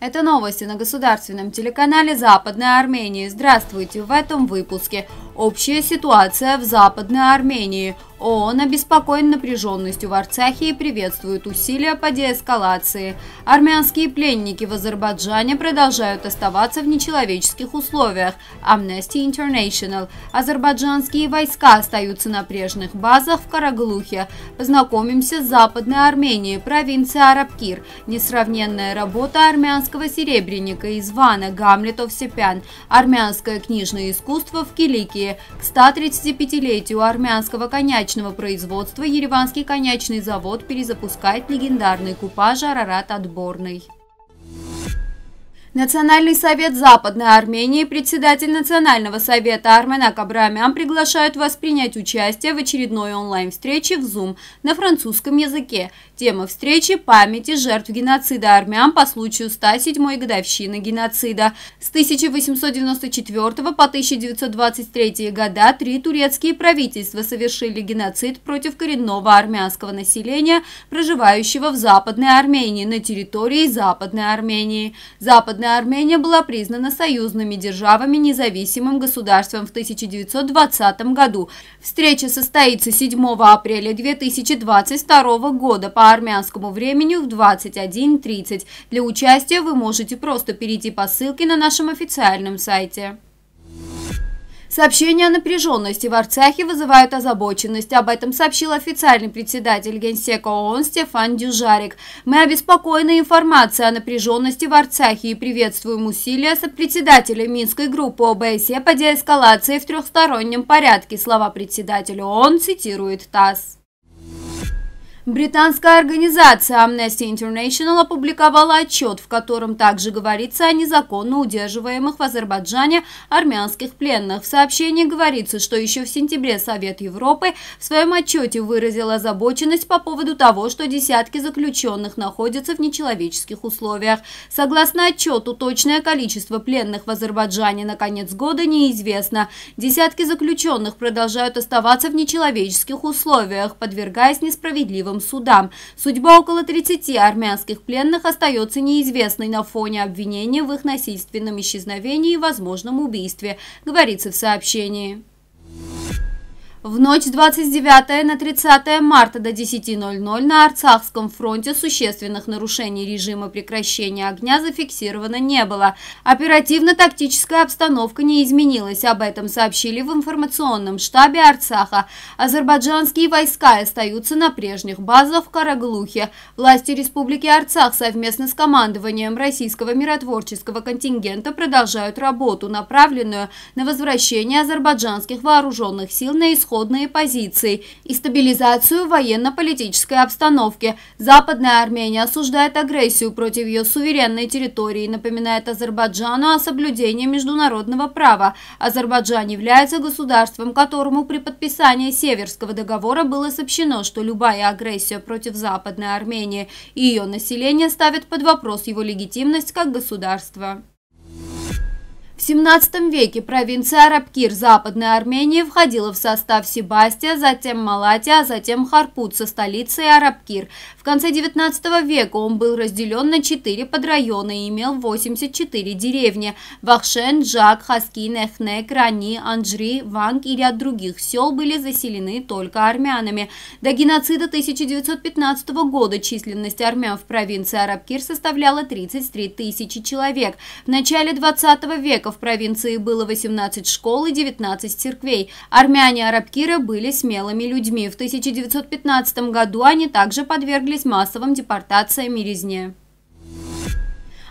Это новости на государственном телеканале Западной Армении. Здравствуйте в этом выпуске. Общая ситуация в Западной Армении. ООН обеспокоен напряженностью в Арцахе и приветствует усилия по деэскалации. Армянские пленники в Азербайджане продолжают оставаться в нечеловеческих условиях. Amnesty International. Азербайджанские войска остаются на прежних базах в Караглухе. Познакомимся с Западной Арменией, провинция Арабкир. Несравненная работа армянского серебряника Извана Гамлетов-Сепян. Армянское книжное искусство в Киликии юбилее. К 135-летию армянского конячного производства ереванский конячный завод перезапускает легендарный купаж «Арарат отборный». Национальный совет Западной Армении, и председатель Национального совета Армена Кабрамян приглашают вас принять участие в очередной онлайн-встрече в Zoom на французском языке. Тема встречи – памяти жертв геноцида армян по случаю 107-й годовщины геноцида. С 1894 по 1923 года три турецкие правительства совершили геноцид против коренного армянского населения, проживающего в Западной Армении, на территории Западной Армении. Западная Северная Армения была признана союзными державами независимым государством в 1920 году. Встреча состоится 7 апреля 2022 года по армянскому времени в 21.30. Для участия вы можете просто перейти по ссылке на нашем официальном сайте. Сообщения о напряженности в Арцахе вызывают озабоченность. Об этом сообщил официальный председатель Генсека ООН Стефан Дюжарик. Мы обеспокоены информацией о напряженности в Арцахе и приветствуем усилия сопредседателя Минской группы ОБСЕ по деэскалации в трехстороннем порядке. Слова председателя ООН цитирует ТАСС. Британская организация Amnesty International опубликовала отчет, в котором также говорится о незаконно удерживаемых в Азербайджане армянских пленных. В сообщении говорится, что еще в сентябре Совет Европы в своем отчете выразил озабоченность по поводу того, что десятки заключенных находятся в нечеловеческих условиях. Согласно отчету, точное количество пленных в Азербайджане на конец года неизвестно. Десятки заключенных продолжают оставаться в нечеловеческих условиях, подвергаясь несправедливым армянским судам. Судьба около 30 армянских пленных остается неизвестной на фоне обвинения в их насильственном исчезновении и возможном убийстве, говорится в сообщении. В ночь с 29 на 30 марта до 10.00 на Арцахском фронте существенных нарушений режима прекращения огня зафиксировано не было. Оперативно-тактическая обстановка не изменилась, об этом сообщили в информационном штабе Арцаха. Азербайджанские войска остаются на прежних базах в Караглухе. Власти Республики Арцах совместно с командованием российского миротворческого контингента продолжают работу, направленную на возвращение азербайджанских вооруженных сил на исход исходные позиции и стабилизацию военно-политической обстановки. Западная Армения осуждает агрессию против ее суверенной территории и напоминает Азербайджану о соблюдении международного права. Азербайджан является государством, которому при подписании Северского договора было сообщено, что любая агрессия против Западной Армении и ее население ставит под вопрос его легитимность как государства. В 17 веке провинция Арабкир Западной Армении входила в состав Себастия, затем Малатия, а затем Харпут со столицей Арабкир. В конце 19 века он был разделен на 4 подрайона и имел 84 деревни – Вахшен, Джак, Хаскин, Эхнек, Рани, Анджри, Ванг и ряд других сел были заселены только армянами. До геноцида 1915 года численность армян в провинции Арабкир составляла 33 тысячи человек. В начале 20 века греков провинции было 18 школ и 19 церквей. Армяне Арабкира были смелыми людьми. В 1915 году они также подверглись массовым депортациям и резне.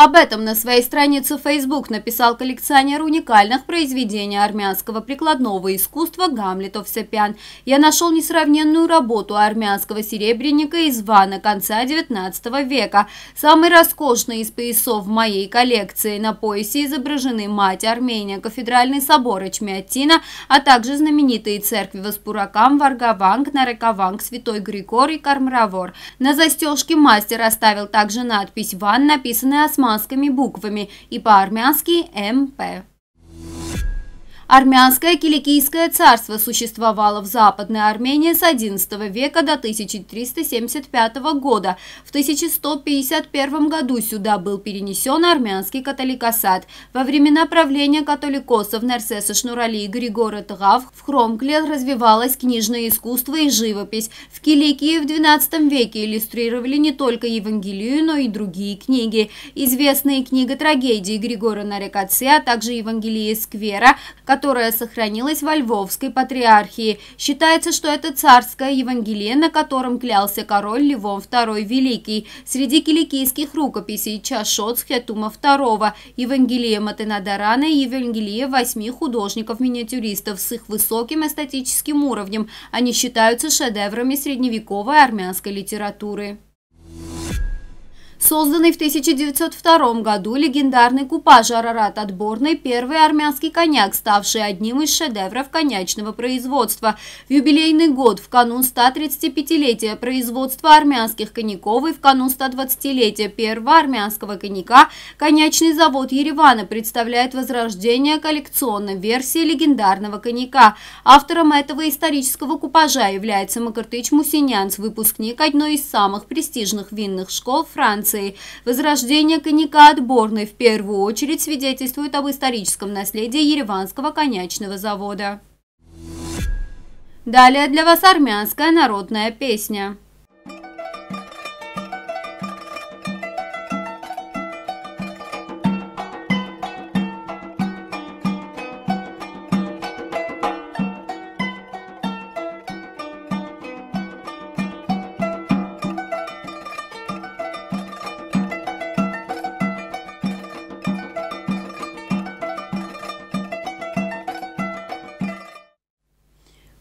Об этом на своей странице Facebook написал коллекционер уникальных произведений армянского прикладного искусства Гамлетов Сапян. Я нашел несравненную работу армянского серебряника из Вана конца XIX века. Самый роскошный из поясов в моей коллекции. На поясе изображены мать Армения, кафедральный собор Эчмиатина, а также знаменитые церкви Васпуракам, Варгаванг, Нарекаванг, Святой Григорий, Кармравор. На застежке мастер оставил также надпись «Ван», написанная осман масками буквами и по-армянски «МП». Армянское Киликийское царство существовало в Западной Армении с XI века до 1375 года. В 1151 году сюда был перенесен армянский католикосат. Во времена правления католикосов Нерсеса Шнурали и Григора Тгав в Хромкле развивалось книжное искусство и живопись. В Киликии в XII веке иллюстрировали не только Евангелию, но и другие книги. Известные книга трагедии Григора Нарекаце, а также Евангелие Сквера, которая сохранилась во Львовской патриархии. Считается, что это царское Евангелие, на котором клялся король Левон II Великий. Среди киликийских рукописей Чашот Схетума II, Евангелие Матенадарана и Евангелие восьми художников-миниатюристов с их высоким эстетическим уровнем. Они считаются шедеврами средневековой армянской литературы. Созданный в 1902 году легендарный купаж «Арарат» отборный – первый армянский коньяк, ставший одним из шедевров коньячного производства. В юбилейный год, в канун 135-летия производства армянских коньяков и в канун 120-летия первого армянского коньяка, коньячный завод Еревана представляет возрождение коллекционной версии легендарного коньяка. Автором этого исторического купажа является Макартыч мусинянц, выпускник одной из самых престижных винных школ Франции. Франции. Возрождение коньяка отборной в первую очередь свидетельствует об историческом наследии Ереванского коньячного завода. Далее для вас армянская народная песня.